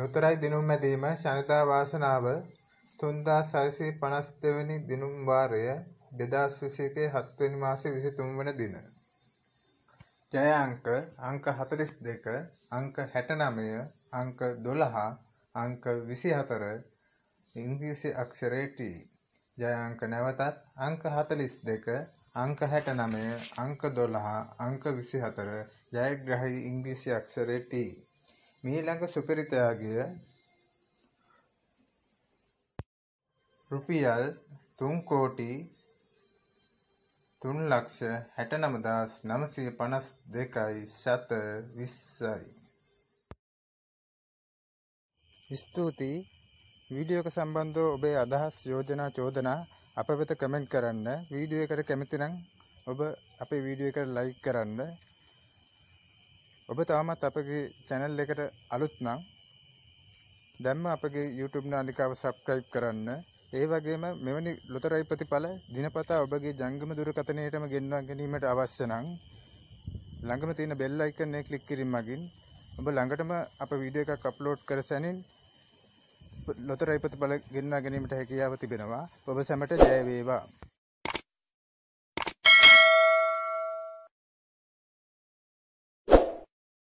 ලොතරැයි දිනුම් ඇදීම ශනිදා වාසනාව 3652 වෙනි දිනුම් වාරය 2021 7 වෙනි මාසේ 23 වන දින. ජය අංක අංක 42 අංක 69 අංක 12 අංක 24 ඉංග්‍රීසි අක්ෂරේ T. ජය අංක නැවතත් අංක 42 අංක 69 අංක 12 අංක 24 ජයග්‍රහී ඉංග්‍රීසි අක්ෂරේ T. මීළඟ සුපිරිතයාගිය රුපියල් තුන් කෝටි තුන් ලක්ෂ හැට නමදස් නමසය පනස් දෙකයි ශත විස්සයි. ස්තුතියි වීඩියෝක සම්බන්ධව ඔබේ අදහස් යෝජනා චෝදනා අප වෙත කමෙන්ට් කරන්න වීඩියෝ එකට කැමතිනම් ඔබ අපේ වීඩියෝ එකට ලයික් කරන්න ඔබ තවමත් අපගේ channel එකට අලුත් නම් දැන්ම අපගේ YouTube නාලිකාව subscribe කරන්න. ඒ වගේම මෙවැනි ලොතරැයි ප්‍රතිඵල දිනපතා ඔබගේ ජංගම දුරකථනයටම ගෙන්වා ගැනීමට අවශ්‍ය නම් ළඟම තියෙන bell icon එක click කිරීම මගින් ඔබ ළඟටම අප වීඩියෝ එකක් අප්ලෝඩ් කර සැනින් ලොතරැයි ප්‍රතිඵල ගෙන්වා ගැනීමට හැකියාව තිබෙනවා. ඔබ සැමට ජය වේවා.